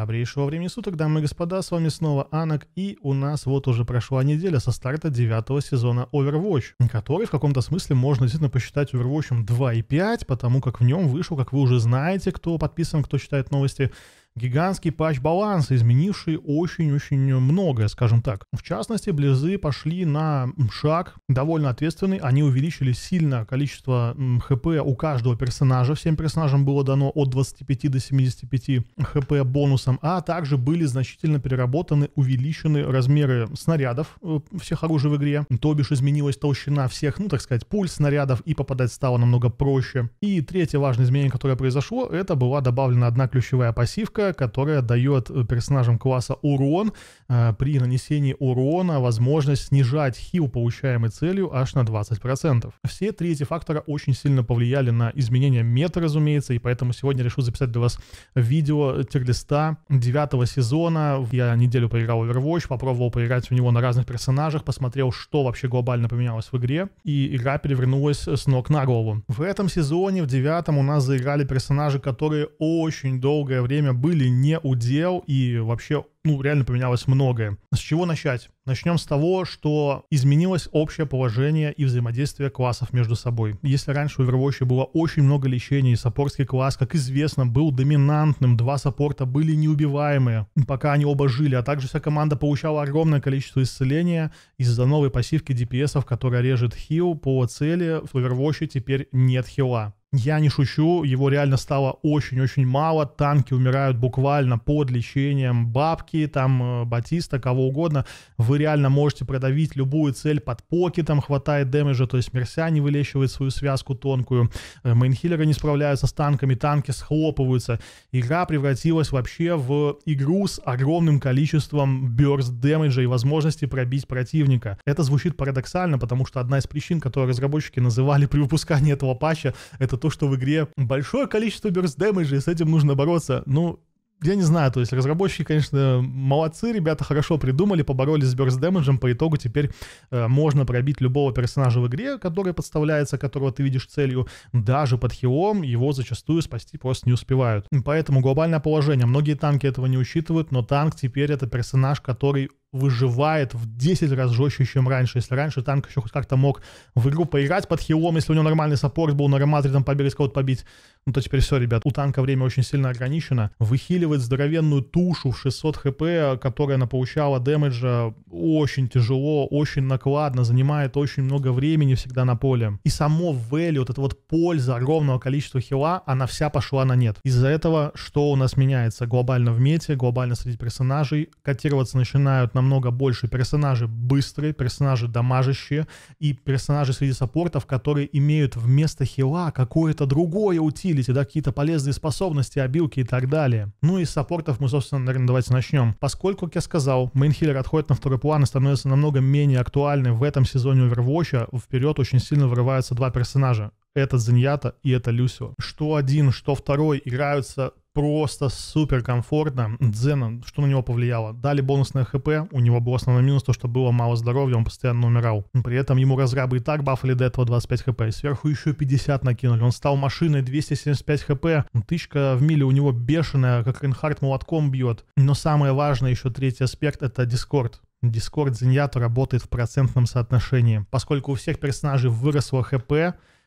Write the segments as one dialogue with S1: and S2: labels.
S1: Добрейшего времени суток, дамы и господа, с вами снова Анок, и у нас вот уже прошла неделя со старта девятого сезона Overwatch, который в каком-то смысле можно действительно посчитать Overwatch 2.5, потому как в нем вышел, как вы уже знаете, кто подписан, кто читает новости, гигантский патч баланс, изменивший очень-очень многое, скажем так. В частности, близы пошли на шаг довольно ответственный, они увеличили сильно количество хп у каждого персонажа, всем персонажам было дано от 25 до 75 хп бонусом, а также были значительно переработаны, увеличены размеры снарядов э, всех оружий в игре, то бишь изменилась толщина всех, ну так сказать, пуль снарядов и попадать стало намного проще. И третье важное изменение, которое произошло, это была добавлена одна ключевая пассивка, штука, которая дает э, персонажам класса урон. Э, при нанесении урона возможность снижать хил, получаемый целью, аж на 20%. Все три эти фактора очень сильно повлияли на изменение мета, разумеется, и поэтому сегодня решил записать для вас видео тирлиста 9 сезона. Я неделю поиграл в Overwatch, попробовал поиграть у него на разных персонажах, посмотрел, что вообще глобально поменялось в игре, и игра перевернулась с ног на голову. В этом сезоне, в девятом, у нас заиграли персонажи, которые очень долгое время были были не удел и вообще, ну, реально поменялось многое. С чего начать? Начнем с того, что изменилось общее положение и взаимодействие классов между собой. Если раньше у Overwatch было очень много лечений, саппортский класс, как известно, был доминантным, два саппорта были неубиваемые, пока они оба жили, а также вся команда получала огромное количество исцеления из-за новой пассивки DPS, которая режет хил по цели, в Overwatch теперь нет хила. Я не шучу, его реально стало очень-очень мало. Танки умирают буквально под лечением бабки, там э, Батиста, кого угодно. Вы реально можете продавить любую цель под покетом, хватает дэмэджа, то есть Мерся не вылечивает свою связку тонкую. Э, мейнхиллеры не справляются с танками, танки схлопываются. Игра превратилась вообще в игру с огромным количеством бёрст дэмэджа и возможности пробить противника. Это звучит парадоксально, потому что одна из причин, которую разработчики называли при выпускании этого патча, это то, что в игре большое количество берст-дэмэджа, и с этим нужно бороться. Ну, я не знаю, то есть разработчики, конечно, молодцы, ребята хорошо придумали, поборолись с Burst Damage, по итогу теперь э, можно пробить любого персонажа в игре, который подставляется, которого ты видишь целью, даже под хилом его зачастую спасти просто не успевают. Поэтому глобальное положение, многие танки этого не учитывают, но танк теперь это персонаж, который выживает в 10 раз жестче, чем раньше. Если раньше танк еще хоть как-то мог в игру поиграть под хилом, если у него нормальный саппорт был, на рематре там побегать, кого-то побить, ну то теперь все, ребят, у танка время очень сильно ограничено. Выхиливать здоровенную тушу в 600 хп, которая она получала дэмэджа, э, очень тяжело, очень накладно, занимает очень много времени всегда на поле. И само вэлли, вот эта вот польза огромного количества хила, она вся пошла на нет. Из-за этого что у нас меняется глобально в мете, глобально среди персонажей, котироваться начинают на намного больше. Персонажи быстрые, персонажи дамажащие и персонажи среди саппортов, которые имеют вместо хила какое-то другое утилити, да, какие-то полезные способности, обилки и так далее. Ну и с саппортов мы, собственно, наверное, давайте начнем. Поскольку, как я сказал, мейнхиллер отходит на второй план и становится намного менее актуальным в этом сезоне Overwatch, а вперед очень сильно вырываются два персонажа этот Зиньята и это Люсио. Что один, что второй играются просто супер комфортно. Дзена, что на него повлияло? Дали бонусное хп, у него был основной минус то, что было мало здоровья, он постоянно умирал. При этом ему разрабы и так бафали до этого 25 хп, сверху еще 50 накинули. Он стал машиной 275 хп, ну, тычка в миле у него бешеная, как Ренхард молотком бьет. Но самое важное, еще третий аспект, это Дискорд. Дискорд Зиньято работает в процентном соотношении. Поскольку у всех персонажей выросло хп,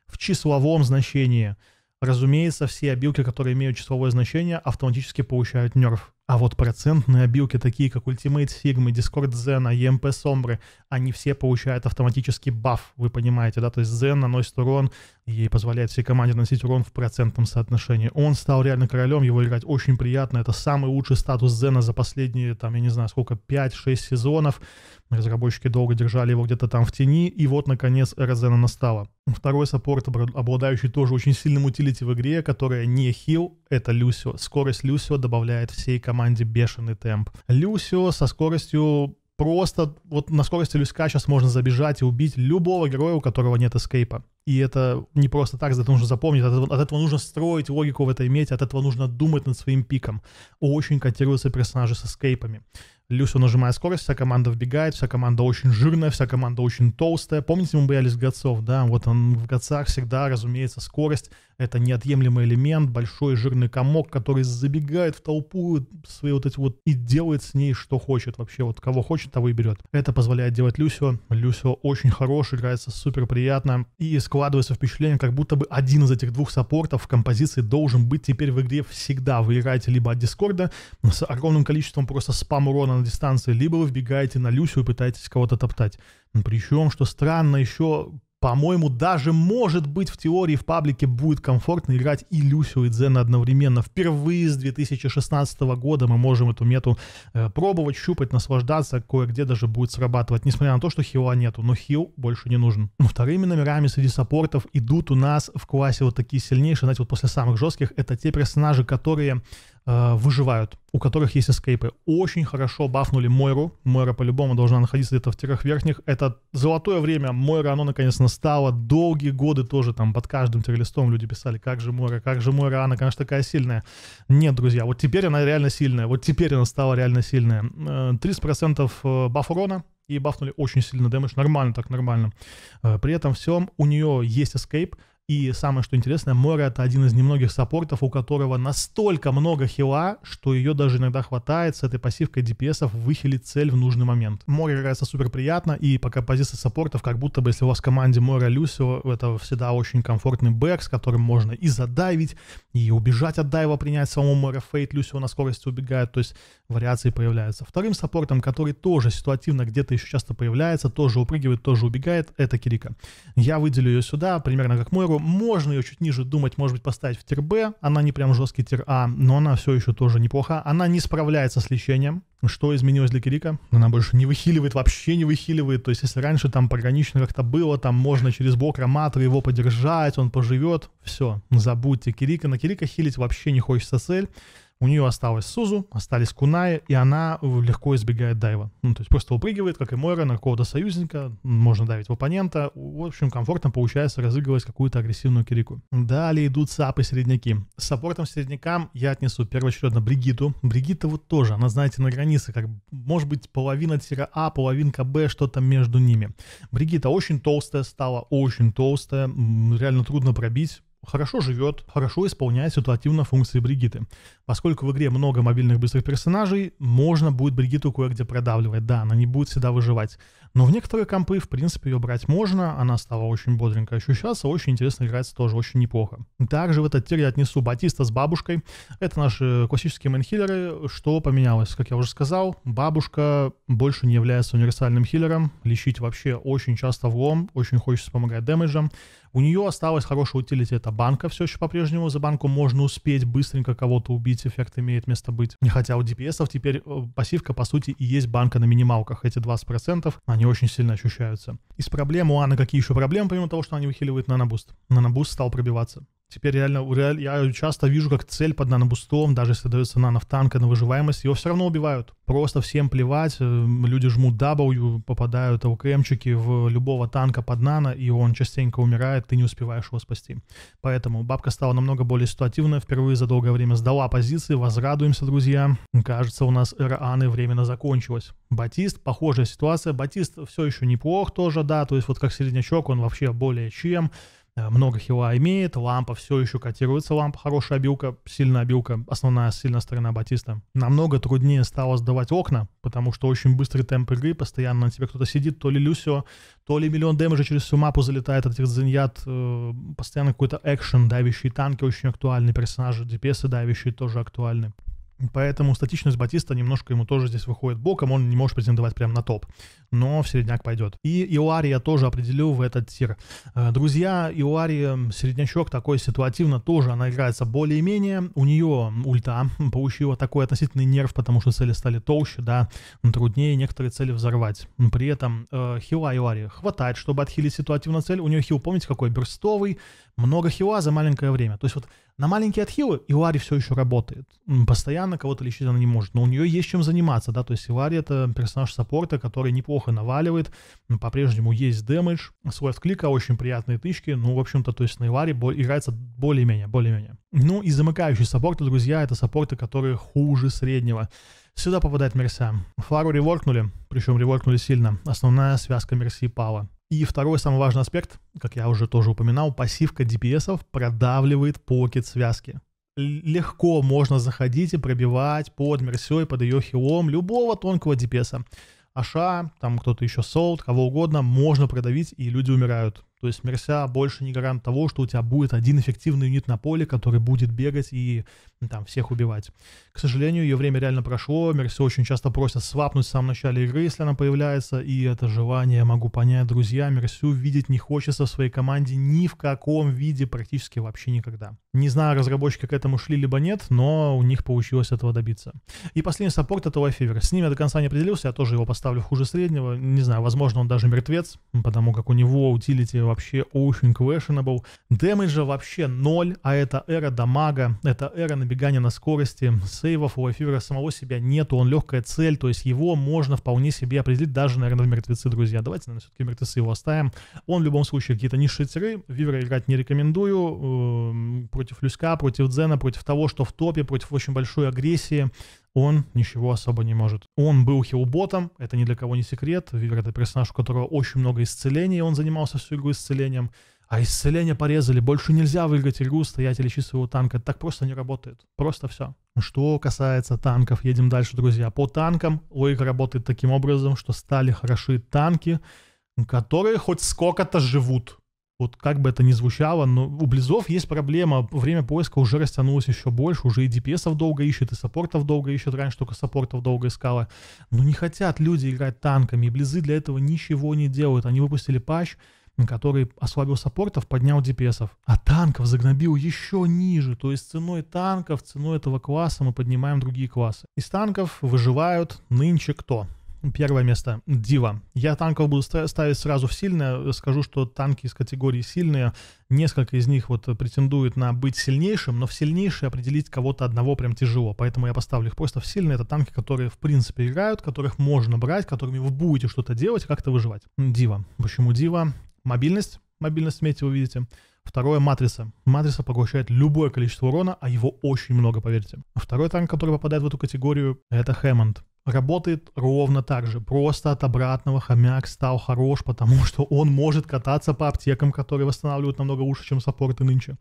S1: в числовом значении – Разумеется, все обилки, которые имеют числовое значение, автоматически получают нерв. А вот процентные обилки, такие как Ultimate Sigma, Discord Zen, EMP Sombra, они все получают автоматически баф, вы понимаете, да, то есть Zen наносит урон и позволяет всей команде наносить урон в процентном соотношении. Он стал реально королем, его играть очень приятно. Это самый лучший статус Зена за последние, там, я не знаю, сколько, 5-6 сезонов. Разработчики долго держали его где-то там в тени, и вот, наконец, эра Зена настала. Второй саппорт, обладающий тоже очень сильным утилити в игре, которая не хил, это Люсио. Скорость Люсио добавляет всей команде бешеный темп. Люсио со скоростью просто вот на скорости люска сейчас можно забежать и убить любого героя, у которого нет эскейпа. И это не просто так, это нужно запомнить, от этого, от этого нужно строить логику в этой мете, от этого нужно думать над своим пиком. Очень котируются персонажи с эскейпами. Люсю нажимает скорость, вся команда вбегает, вся команда очень жирная, вся команда очень толстая. Помните, мы боялись гацов, да? Вот он в гацах всегда, разумеется, скорость это неотъемлемый элемент, большой жирный комок, который забегает в толпу свои вот эти вот и делает с ней что хочет вообще, вот кого хочет, того и берет. Это позволяет делать Люсио. Люсио очень хорош, играется супер приятно и складывается впечатление, как будто бы один из этих двух саппортов в композиции должен быть теперь в игре всегда. Вы играете либо от Дискорда с огромным количеством просто спам урона на дистанции, либо вы вбегаете на Люсю и пытаетесь кого-то топтать. Причем, что странно, еще по-моему, даже может быть в теории в паблике будет комфортно играть и Люсю, и Дзена одновременно. Впервые с 2016 года мы можем эту мету э, пробовать, щупать, наслаждаться, кое-где даже будет срабатывать, несмотря на то, что хила нету, но хил больше не нужен. вторыми номерами среди саппортов идут у нас в классе вот такие сильнейшие, знаете, вот после самых жестких, это те персонажи, которые Э, выживают, у которых есть эскейпы. Очень хорошо бафнули Мойру. Мойра по-любому должна находиться где-то в тирах верхних. Это золотое время. Мойра, оно наконец настало. Долгие годы тоже там под каждым тирлистом люди писали, как же Мойра, как же Мойра, она, конечно, такая сильная. Нет, друзья, вот теперь она реально сильная. Вот теперь она стала реально сильная. 30% э, э, баф урона, и бафнули очень сильно дэмэдж, нормально так, нормально. При этом всем у нее есть эскейп, и самое что интересное, Мора это один из немногих саппортов, у которого настолько много хила, что ее даже иногда хватает с этой пассивкой dps выхилить цель в нужный момент. Мора играется супер приятно, и пока позиция саппортов, как будто бы если у вас в команде Мора Люсио, это всегда очень комфортный бэк, с которым можно и задавить, и убежать от дайва, принять самому Мора Фейт, Люсио на скорости убегает, то есть вариации появляются. Вторым саппортом, который тоже ситуативно где-то еще часто появляется, тоже упрыгивает, тоже убегает, это Кирика. Я выделю ее сюда, примерно как Мору, которую можно ее чуть ниже думать, может быть, поставить в тир Б. Она не прям жесткий тир А, но она все еще тоже неплоха. Она не справляется с лечением. Что изменилось для Кирика? Она больше не выхиливает, вообще не выхиливает. То есть, если раньше там погранично как-то было, там можно через блок Роматора его поддержать, он поживет. Все, забудьте Кирика. На Кирика хилить вообще не хочется цель. У нее осталась Сузу, остались Кунаи, и она легко избегает дайва. Ну, то есть просто упрыгивает, как и Мойра, на какого-то союзника, можно давить в оппонента. В общем, комфортно получается разыгрывать какую-то агрессивную Кирику. Далее идут сапы-середняки. С саппортом-середнякам я отнесу первоочередно Бригиту. Бригита вот тоже, она, знаете, на границе, как может быть половина тира А, половинка Б, что-то между ними. Бригита очень толстая стала, очень толстая, реально трудно пробить хорошо живет, хорошо исполняет ситуативно функции Бригиты. Поскольку в игре много мобильных быстрых персонажей, можно будет Бригиту кое-где продавливать, да, она не будет всегда выживать. Но в некоторые компы, в принципе, ее брать можно, она стала очень бодренько ощущаться, очень интересно играется тоже, очень неплохо. Также в этот тир я отнесу Батиста с бабушкой, это наши классические ман-хиллеры. что поменялось, как я уже сказал, бабушка больше не является универсальным хиллером, лечить вообще очень часто в лом, очень хочется помогать дэмэджем, у нее осталась хорошая утилити, это банка все еще по-прежнему. За банку можно успеть быстренько кого-то убить, эффект имеет место быть. Хотя у DPS теперь э, пассивка, по сути, и есть банка на минималках. Эти 20%, они очень сильно ощущаются. Из проблем у Анны какие еще проблемы, помимо того, что они выхиливают нанобуст? Нанобуст стал пробиваться. Теперь реально, я часто вижу, как цель под нанобустом, даже если дается нанофтанка на выживаемость, его все равно убивают. Просто всем плевать, э, люди жмут W, попадают АУКМчики в любого танка под нано, и он частенько умирает, ты не успеваешь его спасти. Поэтому бабка стала намного более ситуативная, впервые за долгое время сдала позиции, возрадуемся, друзья. Кажется, у нас эра Аны временно закончилась. Батист, похожая ситуация, Батист все еще неплох тоже, да, то есть вот как середнячок, он вообще более чем. Э, много хила имеет, лампа все еще котируется, лампа хорошая обилка, сильная обилка, основная сильная сторона Батиста. Намного труднее стало сдавать окна, потому что очень быстрый темп игры, постоянно на тебе кто-то сидит, то ли Люсио, то ли миллион дэмэджа через всю мапу залетает от этих занят, э, постоянно какой-то экшен, давящие танки очень актуальны, персонажи, DPS давящие тоже актуальны. Поэтому статичность Батиста немножко ему тоже здесь выходит боком, он не может претендовать прямо на топ, но в середняк пойдет. И Иоари я тоже определю в этот тир. Э, друзья, Иоари середнячок такой ситуативно тоже, она играется более-менее, у нее ульта получила такой относительный нерв, потому что цели стали толще, да, труднее некоторые цели взорвать. При этом э, хила Иоари хватает, чтобы отхилить ситуативно цель, у нее хил, помните, какой берстовый, много хила за маленькое время. То есть вот на маленькие отхилы Илари все еще работает. Постоянно кого-то лечить она не может, но у нее есть чем заниматься, да, то есть Илари это персонаж саппорта, который неплохо наваливает, по-прежнему есть дэмэдж, свой клика, очень приятные тычки, ну, в общем-то, то есть на Илари бо- играется более-менее, более-менее. Ну и замыкающие саппорты, друзья, это саппорты, которые хуже среднего. Сюда попадает Мерса. Фару реворкнули, причем реворкнули сильно. Основная связка Мерси пала. И второй самый важный аспект, как я уже тоже упоминал, пассивка DPS продавливает покет связки. Легко можно заходить и пробивать под Мерсей, под ее хилом любого тонкого DPS. Аша, там кто-то еще солд, кого угодно, можно продавить, и люди умирают. То есть Мерся больше не гарант того, что у тебя будет один эффективный юнит на поле, который будет бегать и там всех убивать. К сожалению, ее время реально прошло. Мерсе очень часто просят свапнуть в самом начале игры, если она появляется. И это желание, я могу понять, друзья, Мерсю видеть не хочется в своей команде ни в каком виде практически вообще никогда. Не знаю, разработчики к этому шли либо нет, но у них получилось этого добиться. И последний саппорт — этого Лайфивер. С ним я до конца не определился, я тоже его поставлю хуже среднего. Не знаю, возможно, он даже мертвец, потому как у него утилити вообще очень questionable. Дэмэджа вообще ноль, а это эра дамага, это эра набегания на скорости, сейвов у эфира самого себя нету, он легкая цель, то есть его можно вполне себе определить даже, наверное, в мертвецы, друзья. Давайте, наверное, все-таки мертвецы его оставим. Он в любом случае какие-то не шитеры, Вивера играть не рекомендую, эм, против Люська, против Дзена, против того, что в топе, против очень большой агрессии, он ничего особо не может. Он был хилботом, это ни для кого не секрет. Вивер это персонаж, у которого очень много исцелений, и он занимался всю игру исцелением. А исцеление порезали, больше нельзя выиграть игру, стоять или чистить своего танка. Так просто не работает. Просто все. Что касается танков, едем дальше, друзья. По танкам логика работает таким образом, что стали хороши танки, которые хоть сколько-то живут. Вот как бы это ни звучало, но у Близов есть проблема. Время поиска уже растянулось еще больше. Уже и DPS-ов долго ищет, и саппортов долго ищет. Раньше только саппортов долго искала. Но не хотят люди играть танками. И Близы для этого ничего не делают. Они выпустили патч, который ослабил саппортов, поднял DPS-ов. А танков загнобил еще ниже. То есть ценой танков, ценой этого класса мы поднимаем другие классы. Из танков выживают нынче кто? Первое место — Дива. Я танков буду ставить сразу в сильное. Скажу, что танки из категории сильные. Несколько из них вот претендуют на быть сильнейшим, но в сильнейшие определить кого-то одного прям тяжело. Поэтому я поставлю их просто в сильные. Это танки, которые в принципе играют, которых можно брать, которыми вы будете что-то делать, как-то выживать. Дива. Почему Дива? Мобильность. Мобильность, в мете вы видите. Второе — матрица. Матрица поглощает любое количество урона, а его очень много, поверьте. Второй танк, который попадает в эту категорию, это Хэммонд работает ровно так же. Просто от обратного хомяк стал хорош, потому что он может кататься по аптекам, которые восстанавливают намного лучше, чем саппорты нынче,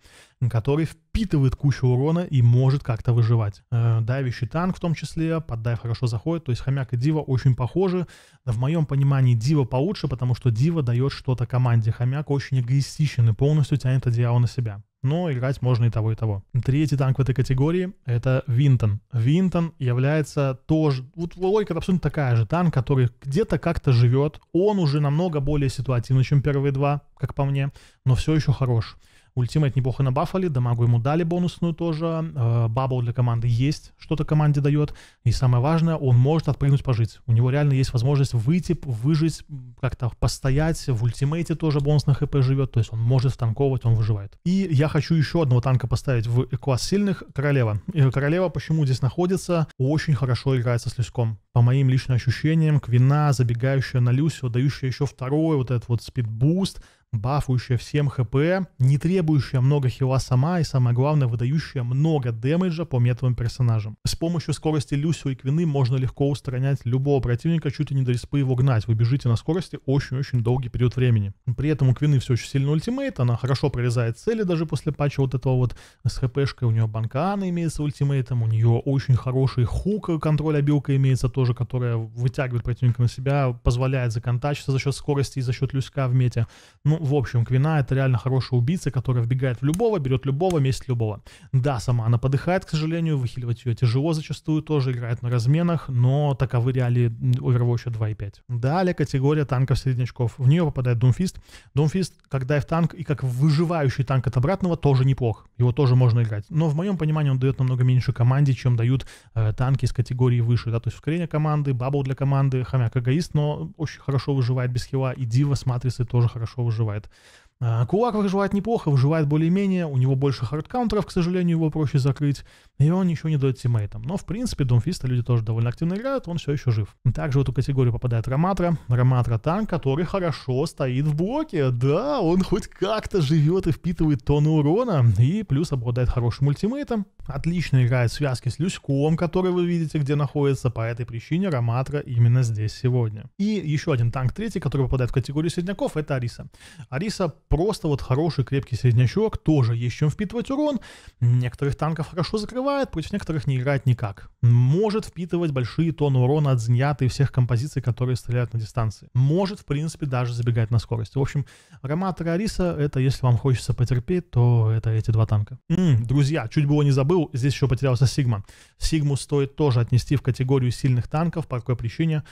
S1: который впитывает кучу урона и может как-то выживать. Э, давящий танк в том числе, под дайв хорошо заходит, то есть хомяк и дива очень похожи. В моем понимании дива получше, потому что дива дает что-то команде. Хомяк очень эгоистичен и полностью тянет одеяло на себя но играть можно и того, и того. Третий танк в этой категории — это Винтон. Винтон является тоже... Вот логика абсолютно такая же. Танк, который где-то как-то живет. Он уже намного более ситуативный, чем первые два, как по мне, но все еще хорош. Ультимейт неплохо набафали, дамагу ему дали бонусную тоже, э, бабл для команды есть, что-то команде дает, и самое важное, он может отпрыгнуть пожить. У него реально есть возможность выйти, выжить, как-то постоять, в ультимейте тоже бонус на хп живет, то есть он может танковать, он выживает. И я хочу еще одного танка поставить в класс сильных, королева. И э, королева почему здесь находится? Очень хорошо играется с Люськом по моим личным ощущениям, Квина, забегающая на Люсио, дающая еще второй вот этот вот спидбуст, бафующая всем хп, не требующая много хила сама и, самое главное, выдающая много дэмэджа по метовым персонажам. С помощью скорости Люсио и Квины можно легко устранять любого противника, чуть ли не до респы его гнать. Вы бежите на скорости очень-очень долгий период времени. При этом у Квины все очень сильный ультимейт, она хорошо прорезает цели даже после патча вот этого вот с хпшкой, у нее банкана имеется ультимейтом, у нее очень хороший хук контроля билка имеется тоже тоже, которая вытягивает противника на себя, позволяет законтачиться за счет скорости и за счет люська в мете. Ну, в общем, Квина это реально хорошая убийца, которая вбегает в любого, берет любого, месяц любого. Да, сама она подыхает, к сожалению, выхиливать ее тяжело зачастую, тоже играет на разменах, но таковы реалии Overwatch 2.5. Далее категория танков-середнячков. В нее попадает Думфист. Думфист, как дайв-танк и как выживающий танк от обратного, тоже неплох. Его тоже можно играть. Но в моем понимании он дает намного меньше команде, чем дают э, танки из категории выше. Да? То есть ускорение команды, Бабл для команды, Хомяк Эгоист, но очень хорошо выживает без хила, и Дива с Матрицей тоже хорошо выживает. А, Кулак выживает неплохо, выживает более-менее, у него больше хардкаунтеров, к сожалению, его проще закрыть, и он ничего не дает тиммейтам. Но, в принципе, Думфиста люди тоже довольно активно играют, он все еще жив. Также в эту категорию попадает Роматра. Роматра танк, который хорошо стоит в блоке. Да, он хоть как-то живет и впитывает тонны урона, и плюс обладает хорошим ультимейтом. Отлично играет связки с Люськом, который вы видите, где находится. По этой причине Роматра именно здесь сегодня. И еще один танк третий, который попадает в категорию средняков, это Ариса. Ариса просто вот хороший крепкий среднячок, тоже есть чем впитывать урон. Некоторых танков хорошо закрывает, против некоторых не играет никак. Может впитывать большие тонны урона от Зиньята и всех композиций, которые стреляют на дистанции. Может, в принципе, даже забегать на скорость. В общем, Роматра и Ариса, это если вам хочется потерпеть, то это эти два танка. М-м, друзья, чуть было не забыл был, здесь еще потерялся Сигма. Сигму стоит тоже отнести в категорию сильных танков по какой причине.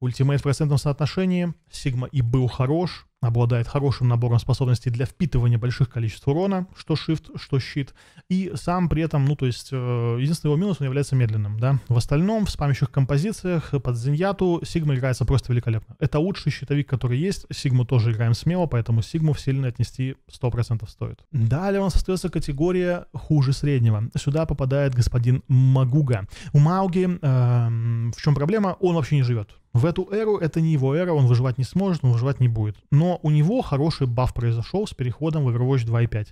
S1: Ультимейт в процентном соотношении, Сигма и был хорош, обладает хорошим набором способностей для впитывания больших количеств урона, что Shift, что щит, и сам при этом, ну, то есть, э, единственный его минус, он является медленным, да. В остальном, в спамящих композициях, под Зиньяту, Сигма играется просто великолепно. Это лучший щитовик, который есть, Сигму тоже играем смело, поэтому Сигму в сильно отнести 100% стоит. Далее у нас остается категория хуже среднего. Сюда попадает господин Магуга. У Мауги, э, в чем проблема, он вообще не живет. В эту эру это не его эра, он выживать не сможет, он выживать не будет. Но у него хороший баф произошел с переходом в Overwatch 2.5.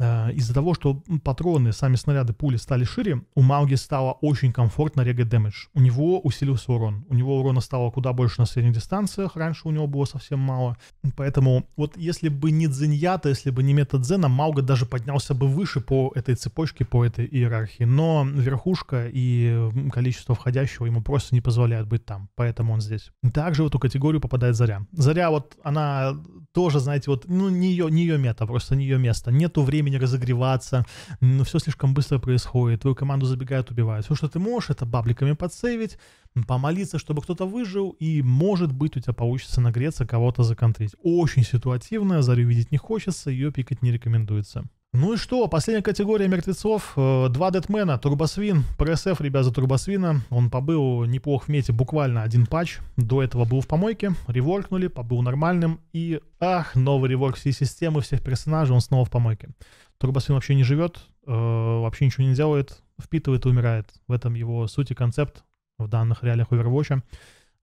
S1: Э, из-за того, что патроны, сами снаряды, пули стали шире, у Мауги стало очень комфортно регать дэмэдж. У него усилился урон. У него урона стало куда больше на средних дистанциях. Раньше у него было совсем мало. Поэтому вот если бы не Дзиньята, если бы не метод Дзена, Мауга даже поднялся бы выше по этой цепочке, по этой иерархии. Но верхушка и количество входящего ему просто не позволяют быть там. Поэтому он здесь. Также в эту категорию попадает Заря. Заря вот она тоже, знаете, вот, ну не ее, не ее мета, просто не ее место. Нету времени времени разогреваться, но все слишком быстро происходит, твою команду забегают, убивают. Все, что ты можешь, это бабликами подсейвить, помолиться, чтобы кто-то выжил, и, может быть, у тебя получится нагреться, кого-то законтрить. Очень ситуативная, зарю видеть не хочется, ее пикать не рекомендуется. Ну и что, последняя категория мертвецов, э, два дедмена, Турбосвин, ПРСФ, ребят, за Турбосвина, он побыл неплох в мете буквально один патч, до этого был в помойке, реворкнули, побыл нормальным, и ах, новый реворк всей системы, всех персонажей, он снова в помойке. Турбосвин вообще не живет, э, вообще ничего не делает, впитывает и умирает, в этом его суть и концепт в данных реалиях Overwatch.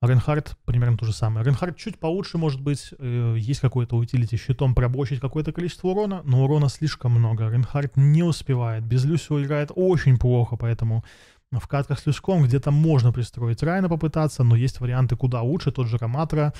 S1: Ренхард примерно то же самое. Ренхард чуть получше, может быть, э, есть какое то утилити щитом пробочить какое-то количество урона, но урона слишком много. Ренхард не успевает, без Люсио играет очень плохо, поэтому в катках с Люском где-то можно пристроить Райна попытаться, но есть варианты куда лучше, тот же Раматра,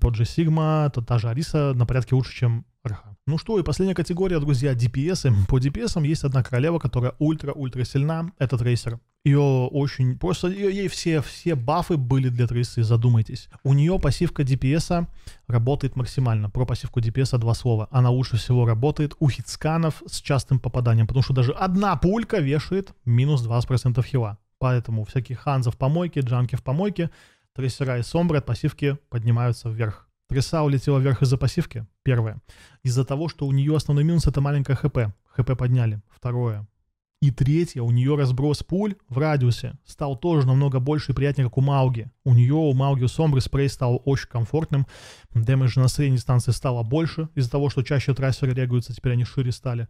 S1: тот же Сигма, тот, та же Ариса на порядке лучше, чем Арха. Ну что, и последняя категория, друзья, DPS. По DPS есть одна королева, которая ультра-ультра сильна, это трейсер. Ее очень... Просто ее, ей все, все бафы были для Трисы, задумайтесь. У нее пассивка DPS -а работает максимально. Про пассивку DPS -а два слова. Она лучше всего работает у хитсканов с частым попаданием, потому что даже одна пулька вешает минус 20% хила. Поэтому всякие ханзы в помойке, джанки в помойке, трейсера и сомбры от пассивки поднимаются вверх. Треса улетела вверх из-за пассивки, первое. Из-за того, что у нее основной минус это маленькое хп. ХП подняли. Второе. И третье, у нее разброс пуль в радиусе стал тоже намного больше и приятнее, как у Мауги. У нее, у Мауги у Сомбры спрей стал очень комфортным, дэмэдж на средней дистанции стало больше из-за того, что чаще трассеры регаются, теперь они шире стали.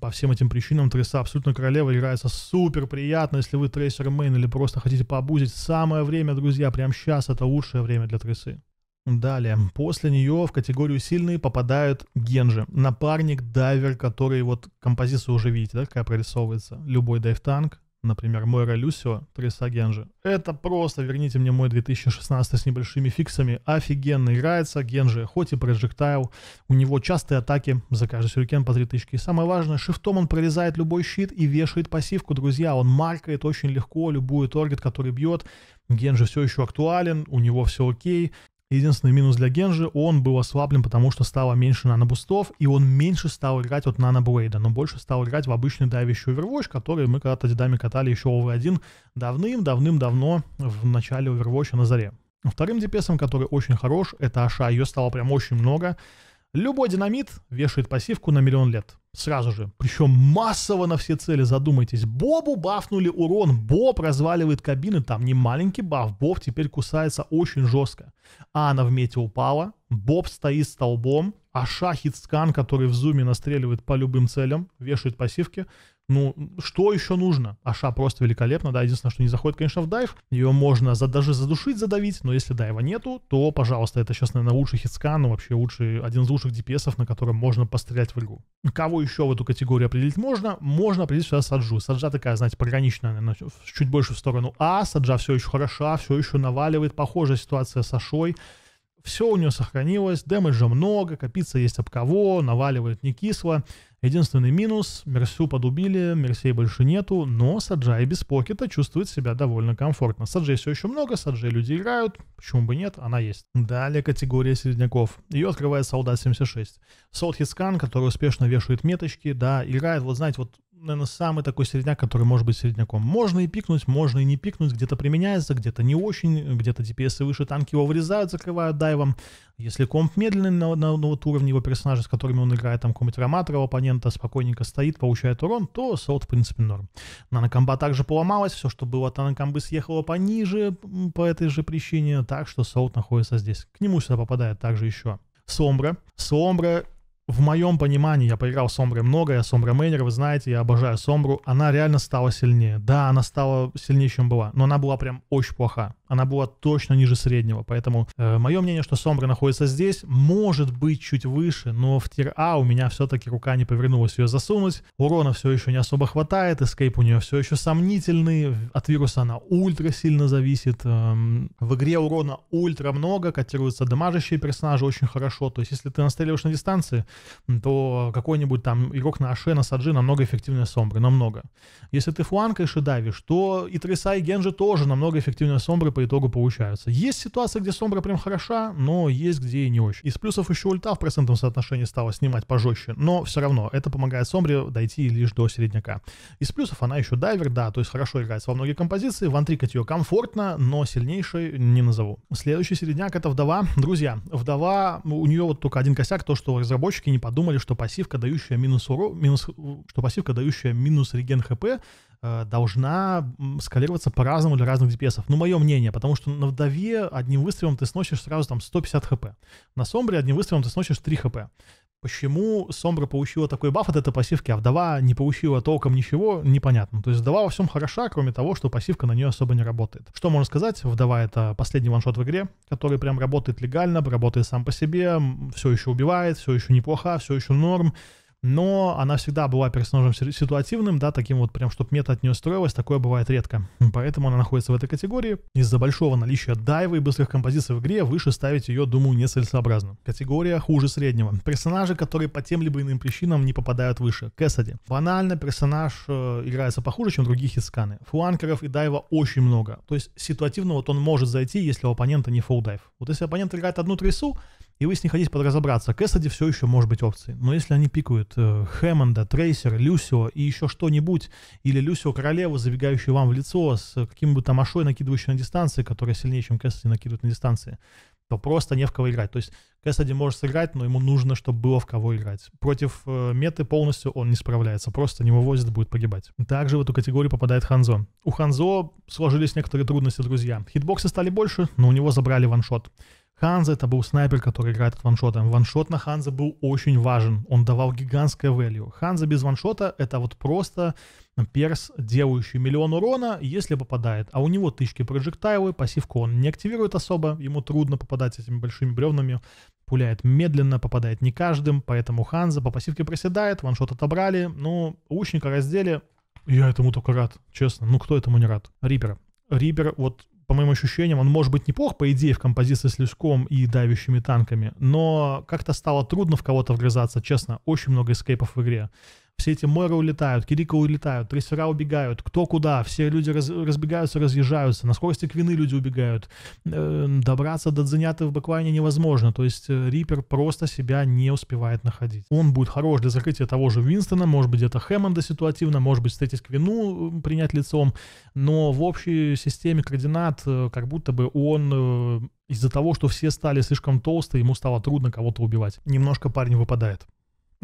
S1: По всем этим причинам Треса абсолютно королева играется супер приятно, если вы трейсер мейн или просто хотите побузить. Самое время, друзья, прямо сейчас это лучшее время для Тресы. Далее, после нее в категорию сильные попадают Генжи, напарник, дайвер, который вот композицию уже видите, да, какая прорисовывается. Любой дайв-танк, например, Мойра Люсио, Триса Генжи. Это просто, верните мне мой 2016 с небольшими фиксами, офигенно играется. Генжи, хоть и проджектайл, у него частые атаки за каждый сюрикен по 3000. И самое важное, шифтом он прорезает любой щит и вешает пассивку, друзья. Он маркает очень легко любую таргет, который бьет. Генжи все еще актуален, у него все окей. Единственный минус для Генжи, он был ослаблен, потому что стало меньше нанобустов, и он меньше стал играть от наноблейда, но больше стал играть в обычный давящий Overwatch, который мы когда-то дедами катали еще OV1 давным-давным-давно в начале Overwatch на заре. Вторым DPS, который очень хорош, это Аша, ее стало прям очень много, Любой динамит вешает пассивку на миллион лет. Сразу же. Причем массово на все цели, задумайтесь. Бобу бафнули урон. Боб разваливает кабины. Там не маленький баф. Боб теперь кусается очень жестко. Анна в мете упала. Боб стоит столбом. Аша хитскан, который в зуме настреливает по любым целям, вешает пассивки. Ну, что еще нужно? Аша просто великолепно, да, единственное, что не заходит, конечно, в дайв. Ее можно за, даже задушить, задавить, но если дайва нету, то, пожалуйста, это сейчас, наверное, лучший хитскан, ну, вообще лучший, один из лучших DPS, на котором можно пострелять в игру. Кого еще в эту категорию определить можно? Можно определить сюда Саджу. Саджа такая, знаете, пограничная, наверное, чуть больше в сторону А, Саджа все еще хороша, все еще наваливает, похожая ситуация с Ашой все у нее сохранилось, дэмэджа много, копиться есть об кого, наваливает не кисло. Единственный минус, Мерсю подубили, Мерсей больше нету, но Саджай без покета чувствует себя довольно комфортно. Саджей все еще много, Саджей люди играют, почему бы нет, она есть. Далее категория середняков. Ее открывает Солдат 76. Солдхискан, который успешно вешает меточки, да, играет, вот знаете, вот наверное, самый такой середняк, который может быть середняком. Можно и пикнуть, можно и не пикнуть, где-то применяется, где-то не очень, где-то DPS выше, танки его вырезают, закрывают дайвом. Если комп медленный на, на, на вот уровне его персонажа, с которыми он играет, там какой нибудь роматора оппонента, спокойненько стоит, получает урон, то солд, в принципе, норм. Нанокомба также поломалась, все, что было от нанокомбы, съехало пониже по этой же причине, так что солд находится здесь. К нему сюда попадает также еще Сомбра. Сомбра в моем понимании, я поиграл с Сомброй много, я сомбре мейнер, вы знаете, я обожаю Сомбру, она реально стала сильнее. Да, она стала сильнее, чем была, но она была прям очень плоха она была точно ниже среднего. Поэтому э, мое мнение, что Сомбра находится здесь, может быть чуть выше, но в тир-А у меня все-таки рука не повернулась ее засунуть. Урона все еще не особо хватает, эскейп у нее все еще сомнительный, от вируса она ультра сильно зависит. Эм, в игре урона ультра много, котируются дамажащие персонажи очень хорошо. То есть если ты настреливаешь на дистанции, то какой-нибудь там игрок на Аше, на Саджи намного эффективнее Сомбры, намного. Если ты фланкаешь и давишь, то и Триса, и Генжи тоже намного эффективнее Сомбры по итогу получаются. Есть ситуации, где Сомбра прям хороша, но есть где и не очень. Из плюсов еще ульта в процентном соотношении стала снимать пожестче, но все равно это помогает Сомбре дойти лишь до середняка. Из плюсов она еще дайвер, да, то есть хорошо играется во многие композиции, вантрикать ее комфортно, но сильнейшей не назову. Следующий середняк это вдова. Друзья, вдова, у нее вот только один косяк, то, что разработчики не подумали, что пассивка, дающая минус урон, минус, что пассивка, дающая минус реген хп, э, должна скалироваться по-разному для разных DPS. Ну, мое мнение, давление, потому что на вдове одним выстрелом ты сносишь сразу там 150 хп. На сомбре одним выстрелом ты сносишь 3 хп. Почему Сомбра получила такой баф от этой пассивки, а вдова не получила толком ничего, непонятно. То есть вдова во всем хороша, кроме того, что пассивка на нее особо не работает. Что можно сказать? Вдова это последний ваншот в игре, который прям работает легально, работает сам по себе, все еще убивает, все еще неплохо, все еще норм но она всегда была персонажем ситуативным, да, таким вот прям, чтобы мета от нее строилась, такое бывает редко. Поэтому она находится в этой категории. Из-за большого наличия дайва и быстрых композиций в игре выше ставить ее, думаю, нецелесообразно. Категория хуже среднего. Персонажи, которые по тем либо иным причинам не попадают выше. Кэссиди. Банально персонаж э, играется похуже, чем других из сканы. Фуанкеров и дайва очень много. То есть ситуативно вот он может зайти, если у оппонента не фулл дайв. Вот если оппонент играет одну трясу, и вы с ней хотите подразобраться. А Кэссиди все еще может быть опцией. Но если они пикают э, Хэммонда, Трейсер, Люсио и еще что-нибудь, или Люсио Королеву, забегающую вам в лицо с э, каким-нибудь там Ашой, накидывающей на дистанции, которая сильнее, чем Кэссиди накидывает на дистанции, то просто не в кого играть. То есть Кэссиди может сыграть, но ему нужно, чтобы было в кого играть. Против э, меты полностью он не справляется, просто не вывозит, будет погибать. Также в эту категорию попадает Ханзо. У Ханзо сложились некоторые трудности, друзья. Хитбоксы стали больше, но у него забрали ваншот. Ханза это был снайпер, который играет от ваншота. Ваншот на Ханза был очень важен. Он давал гигантское value. Ханза без ваншота это вот просто перс, делающий миллион урона, если попадает. А у него тычки проджектайлы, пассивку он не активирует особо. Ему трудно попадать этими большими бревнами. Пуляет медленно, попадает не каждым, поэтому Ханза по пассивке проседает, ваншот отобрали. Ну, лучника раздели. Я этому только рад, честно. Ну, кто этому не рад? Рипер. Рипер, вот по моим ощущениям, он может быть неплох, по идее, в композиции с Люском и давящими танками, но как-то стало трудно в кого-то вгрызаться, честно. Очень много эскейпов в игре все эти мэры улетают, Кирико улетают, трейсера убегают, кто куда, все люди раз, разбегаются, разъезжаются, на скорости квины люди убегают. Э, добраться до Дзенята в бэклайне невозможно, то есть э, Риппер просто себя не успевает находить. Он будет хорош для закрытия того же Винстона, может быть где-то Хэммонда ситуативно, может быть встретить квину, э, принять лицом, но в общей системе координат э, как будто бы он э, из-за того, что все стали слишком толстые, ему стало трудно кого-то убивать. Немножко парень выпадает.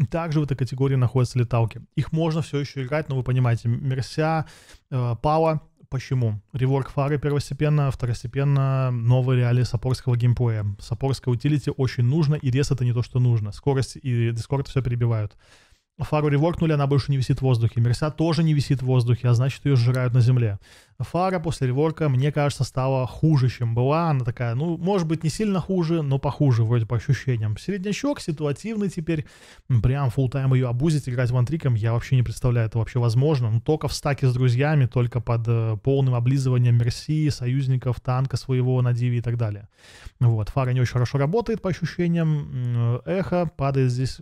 S1: Также в этой категории находятся леталки. Их можно все еще играть, но вы понимаете, Мерся, э, почему? Реворк фары первостепенно, второстепенно новые реалии сапорского геймплея. сапорская утилити очень нужно, и рез это не то, что нужно. Скорость и дискорд все перебивают. Фару реворкнули, она больше не висит в воздухе. Мерса тоже не висит в воздухе, а значит ее сжирают на земле. Фара после реворка, мне кажется, стала хуже, чем была. Она такая, ну, может быть, не сильно хуже, но похуже, вроде по ощущениям. Среднячок, ситуативный теперь. Прям full тайм ее обузить, играть в вантриком, я вообще не представляю, это вообще возможно. Ну, только в стаке с друзьями, только под э, полным облизыванием Мерси, союзников, танка своего на диве и так далее. Вот, Фара не очень хорошо работает по ощущениям. Эхо падает здесь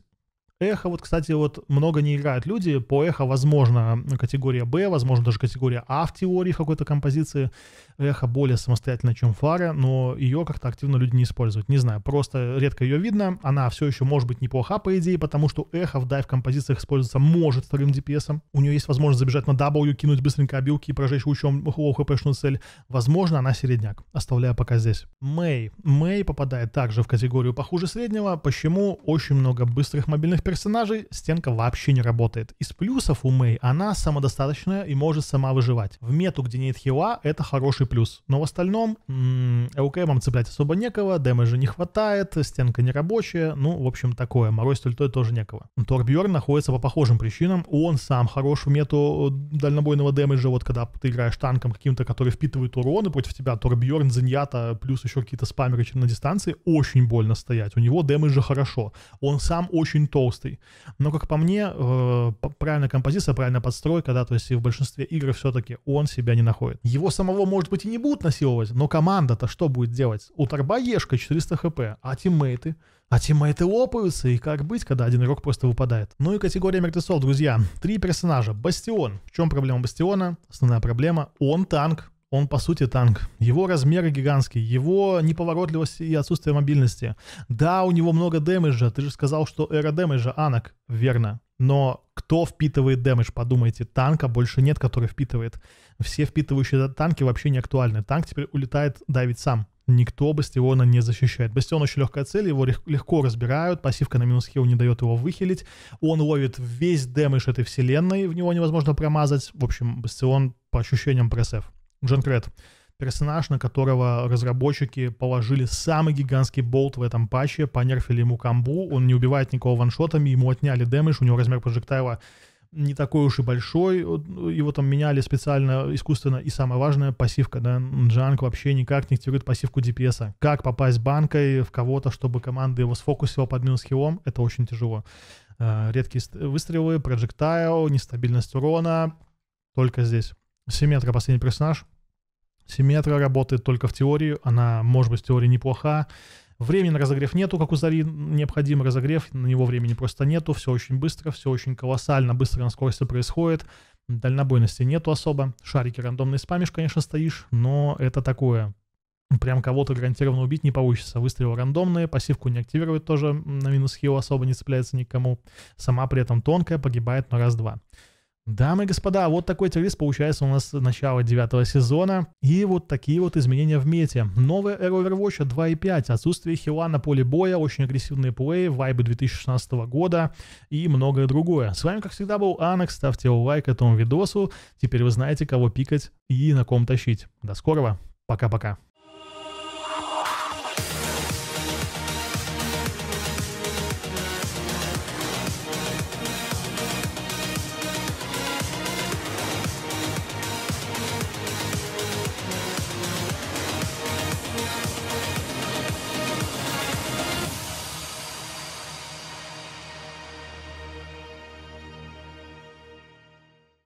S1: Эхо, вот, кстати, вот много не играют люди. По эхо, возможно, категория Б, возможно, даже категория А в теории в какой-то композиции. Эхо более самостоятельно, чем фара, но ее как-то активно люди не используют. Не знаю, просто редко ее видно. Она все еще может быть неплоха, по идее, потому что эхо в дайв-композициях используется может вторым DPS. У нее есть возможность забежать на W, кинуть быстренько обилки и прожечь лучом хпшную цель. Возможно, она середняк. Оставляю пока здесь. Мэй. Мэй попадает также в категорию похуже среднего. Почему? Очень много быстрых мобильных персонажей стенка вообще не работает. Из плюсов у Мэй она самодостаточная и может сама выживать. В мету, где нет хила, это хороший плюс. Но в остальном, вам цеплять особо некого, дэмэджа не хватает, стенка не рабочая, ну, в общем, такое. Морой Морозь тультой тоже некого. Торбьерн находится по похожим причинам. Он сам хорош в мету э, дальнобойного дэмэджа, вот когда ты играешь танком каким-то, который впитывает урон, и против тебя Торбьерн, Зиньята, плюс еще какие-то спамеры на дистанции, очень больно стоять. У него дэмэджа хорошо. Он сам очень толстый толстый. Но, как по мне, э, правильная композиция, правильная подстройка, да, то есть и в большинстве игр все-таки он себя не находит. Его самого, может быть, и не будут насиловать, но команда-то что будет делать? У Торба 400 хп, а тиммейты? А тиммейты лопаются, и как быть, когда один игрок просто выпадает? Ну и категория мертвецов, друзья. Три персонажа. Бастион. В чем проблема Бастиона? Основная проблема. Он танк он по сути танк. Его размеры гигантские, его неповоротливость и отсутствие мобильности. Да, у него много дэмэджа, ты же сказал, что эра дэмэджа, Анак, верно. Но кто впитывает дэмэдж, подумайте, танка больше нет, который впитывает. Все впитывающие танки вообще не актуальны. Танк теперь улетает давить сам. Никто Бастиона не защищает. Бастион очень легкая цель, его легко разбирают, пассивка на минус хил не дает его выхилить. Он ловит весь дэмэдж этой вселенной, в него невозможно промазать. В общем, Бастион по ощущениям пресс -эф. Джанкрет. Персонаж, на которого разработчики положили самый гигантский болт в этом патче, понерфили ему камбу, он не убивает никого ваншотами, ему отняли дэмэдж, у него размер прожектайла не такой уж и большой, ну, его там меняли специально, искусственно, и самое важное, пассивка, да, Джанк вообще никак не активирует пассивку DPS, как попасть банкой в кого-то, чтобы команда его сфокусила под минус хилом, это очень тяжело. Э, редкие выстрелы, проджектайл, нестабильность урона, только здесь. Симметра последний персонаж. Симметра работает только в теории, она может быть в теории неплоха. Времени на разогрев нету, как у Зари необходим разогрев, на него времени просто нету, все очень быстро, все очень колоссально, быстро на скорости происходит, дальнобойности нету особо, шарики рандомные, спамишь, конечно, стоишь, но это такое, прям кого-то гарантированно убить не получится. Выстрелы рандомные, пассивку не активирует тоже на минус хил, особо не цепляется никому. Сама при этом тонкая, погибает на раз-два. Дамы и господа, вот такой телевиз, получается у нас начала девятого сезона. И вот такие вот изменения в мете. Новая эра Overwatch 2.5, отсутствие хила на поле боя, очень агрессивные плей, вайбы 2016 года и многое другое. С вами, как всегда, был Анакс. Ставьте лайк этому видосу. Теперь вы знаете, кого пикать и на ком тащить. До скорого. Пока-пока.